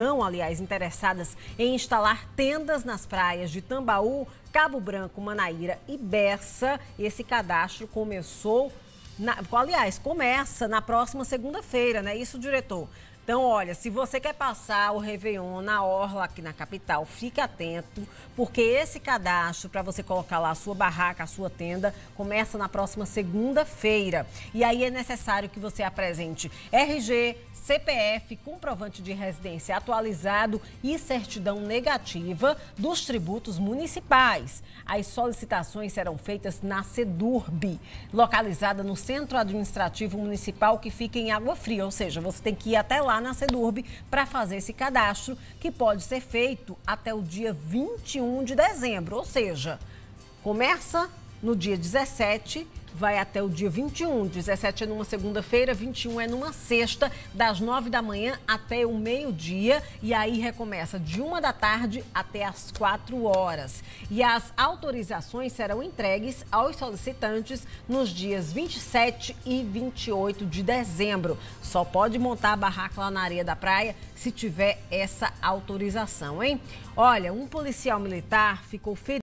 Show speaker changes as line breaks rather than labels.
Não, aliás, interessadas em instalar tendas nas praias de Tambaú, Cabo Branco, Manaíra e Berça. Esse cadastro começou, na, aliás, começa na próxima segunda-feira, né? Isso, diretor. Então, olha, se você quer passar o Réveillon na Orla aqui na capital, fique atento, porque esse cadastro para você colocar lá a sua barraca, a sua tenda, começa na próxima segunda-feira. E aí é necessário que você apresente RG, CPF, comprovante de residência atualizado e certidão negativa dos tributos municipais. As solicitações serão feitas na Sedurb, localizada no Centro Administrativo Municipal que fica em Água Fria, ou seja, você tem que ir até lá lá na Sedurb para fazer esse cadastro, que pode ser feito até o dia 21 de dezembro, ou seja, começa no dia 17 vai até o dia 21. 17 é numa segunda-feira, 21 é numa sexta, das 9 da manhã até o meio-dia. E aí recomeça de 1 da tarde até as 4 horas. E as autorizações serão entregues aos solicitantes nos dias 27 e 28 de dezembro. Só pode montar a barraca lá na areia da praia se tiver essa autorização, hein? Olha, um policial militar ficou ferido.